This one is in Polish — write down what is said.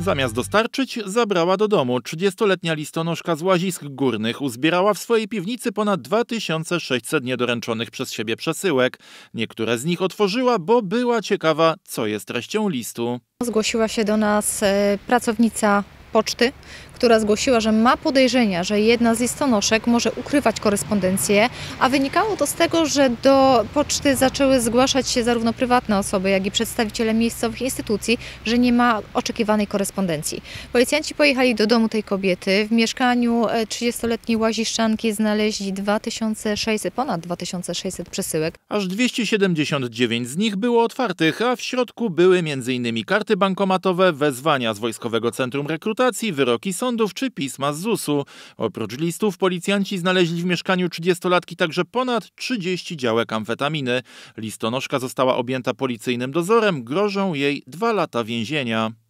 Zamiast dostarczyć, zabrała do domu. 30-letnia listonoszka z Łazisk Górnych uzbierała w swojej piwnicy ponad 2600 niedoręczonych przez siebie przesyłek. Niektóre z nich otworzyła, bo była ciekawa, co jest treścią listu. Zgłosiła się do nas e, pracownica poczty, która zgłosiła, że ma podejrzenia, że jedna z listonoszek może ukrywać korespondencję, a wynikało to z tego, że do poczty zaczęły zgłaszać się zarówno prywatne osoby, jak i przedstawiciele miejscowych instytucji, że nie ma oczekiwanej korespondencji. Policjanci pojechali do domu tej kobiety. W mieszkaniu 30-letniej e, łaziszczanki znaleźli 2600, ponad 2600 przesyłek. Aż 279 z nich było otwartych, a w środku były m.in. karty bankomatowe, wezwania z Wojskowego Centrum Rekrutacji, wyroki sądów czy pisma z ZUS-u. Oprócz listów policjanci znaleźli w mieszkaniu 30-latki także ponad 30 działek amfetaminy. Listonoszka została objęta policyjnym dozorem, grożą jej dwa lata więzienia.